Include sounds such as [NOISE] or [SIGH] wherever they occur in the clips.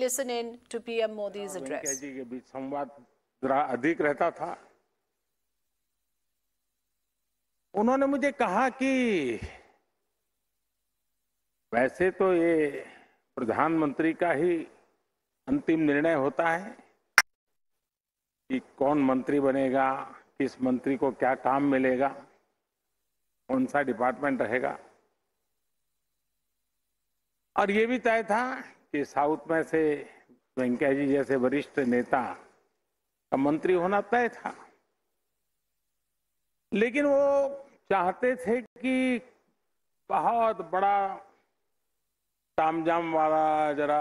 Listen in to PM Modi's address. संवाद अधिक रहता था उन्होंने मुझे कहा कि वैसे तो ये प्रधानमंत्री का ही अंतिम निर्णय होता है कि कौन मंत्री बनेगा किस मंत्री को क्या काम मिलेगा कौन सा डिपार्टमेंट रहेगा और ये भी तय था कि साउथ में से वेंकैया जी जैसे वरिष्ठ नेता का मंत्री होना तय था लेकिन वो चाहते थे कि बहुत बड़ा तामजाम वाला जरा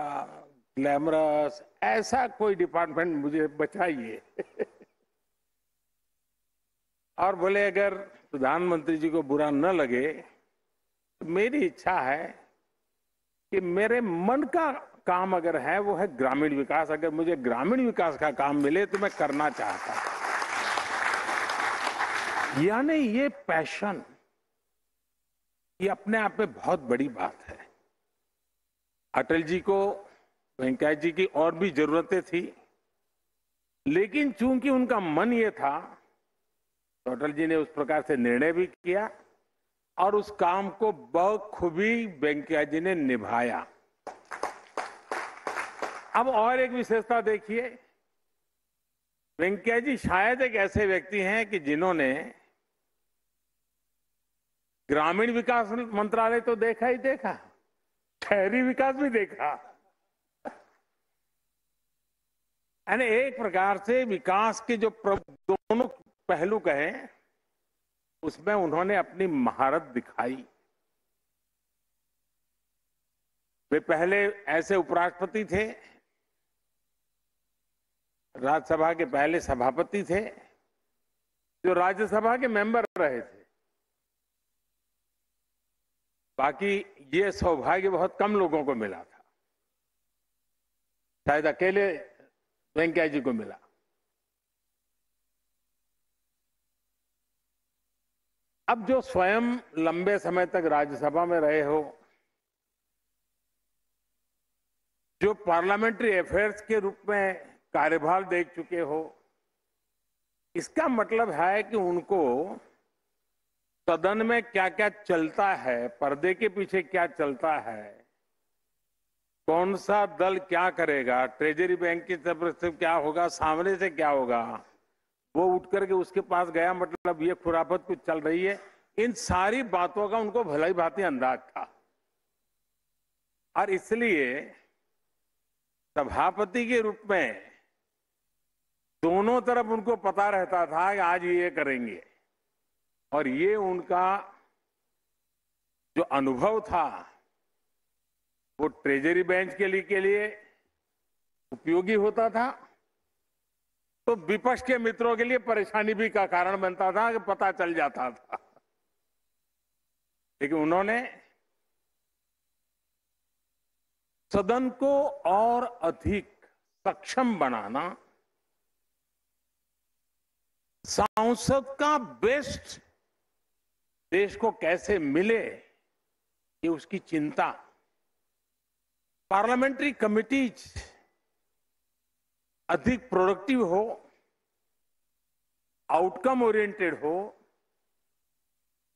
ग्लैमरस ऐसा कोई डिपार्टमेंट मुझे बचाइए [LAUGHS] और बोले अगर प्रधानमंत्री जी को बुरा न लगे तो मेरी इच्छा है कि मेरे मन का काम अगर है वो है ग्रामीण विकास अगर मुझे ग्रामीण विकास का काम मिले तो मैं करना चाहता यानी ये पैशन ये अपने आप में बहुत बड़ी बात है अटल जी को वेंकैया जी की और भी जरूरतें थी लेकिन चूंकि उनका मन ये था तो अटल जी ने उस प्रकार से निर्णय भी किया और उस काम को बखूबी वेंकैया जी ने निभाया अब और एक विशेषता देखिए वेंकैया जी शायद एक ऐसे व्यक्ति हैं कि जिन्होंने ग्रामीण विकास मंत्रालय तो देखा ही देखा शहरी विकास भी देखा यानी एक प्रकार से विकास के जो दोनों पहलू कहें उसमें उन्होंने अपनी महारत दिखाई वे पहले ऐसे उपराष्ट्रपति थे राज्यसभा के पहले सभापति थे जो राज्यसभा के मेंबर रहे थे बाकी ये सौभाग्य बहुत कम लोगों को मिला था शायद अकेले वेंकैया जी को मिला अब जो स्वयं लंबे समय तक राज्यसभा में रहे हो जो पार्लियामेंट्री अफेयर्स के रूप में कार्यभार देख चुके हो इसका मतलब है कि उनको सदन में क्या क्या चलता है पर्दे के पीछे क्या चलता है कौन सा दल क्या करेगा ट्रेजरी बैंक की तरफ से क्या होगा सामने से क्या होगा वो उठ करके उसके पास गया मतलब ये खुराफत कुछ चल रही है इन सारी बातों का उनको भलाई भाती अंदाज था और इसलिए सभापति के रूप में दोनों तरफ उनको पता रहता था कि आज ये करेंगे और ये उनका जो अनुभव था वो ट्रेजरी बेंच के लिए के लिए उपयोगी होता था तो विपक्ष के मित्रों के लिए परेशानी भी का कारण बनता था कि पता चल जाता था लेकिन उन्होंने सदन को और अधिक सक्षम बनाना सांसद का बेस्ट देश को कैसे मिले ये उसकी चिंता पार्लियामेंट्री कमिटीज अधिक प्रोडक्टिव हो आउटकम ओरिएंटेड हो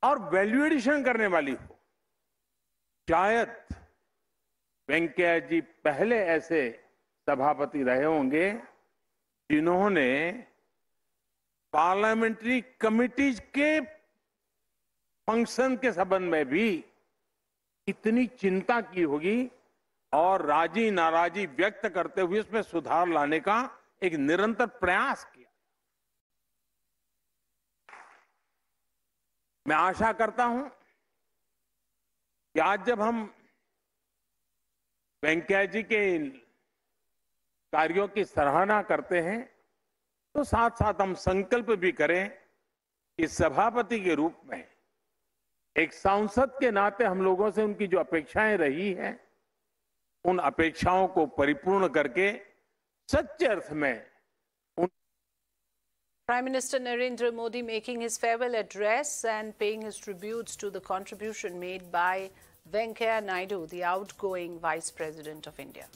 और वैल्यू एडिशन करने वाली हो शायद वेंकैया जी पहले ऐसे सभापति रहे होंगे जिन्होंने पार्लियामेंट्री कमिटीज के फंक्शन के संबंध में भी इतनी चिंता की होगी और राजी नाराजी व्यक्त करते हुए उसमें सुधार लाने का एक निरंतर प्रयास किया मैं आशा करता हूं कि आज जब हम वेंकैया जी के कार्यों की सराहना करते हैं तो साथ साथ हम संकल्प भी करें कि सभापति के रूप में एक सांसद के नाते हम लोगों से उनकी जो अपेक्षाएं रही हैं उन अपेक्षाओं को परिपूर्ण करके सच्चे अर्थ में Prime Minister Narendra Modi making his farewell address and paying his tributes to the contribution made by Venkaya Naidu, the outgoing Vice President of India.